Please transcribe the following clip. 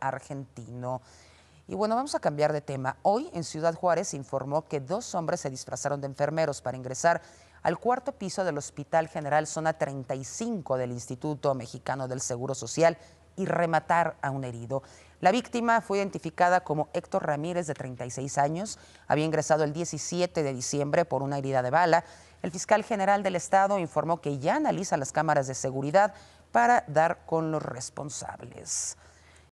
argentino. Y bueno, vamos a cambiar de tema. Hoy en Ciudad Juárez se informó que dos hombres se disfrazaron de enfermeros para ingresar al cuarto piso del Hospital General Zona 35 del Instituto Mexicano del Seguro Social y rematar a un herido. La víctima fue identificada como Héctor Ramírez, de 36 años. Había ingresado el 17 de diciembre por una herida de bala. El fiscal general del Estado informó que ya analiza las cámaras de seguridad para dar con los responsables.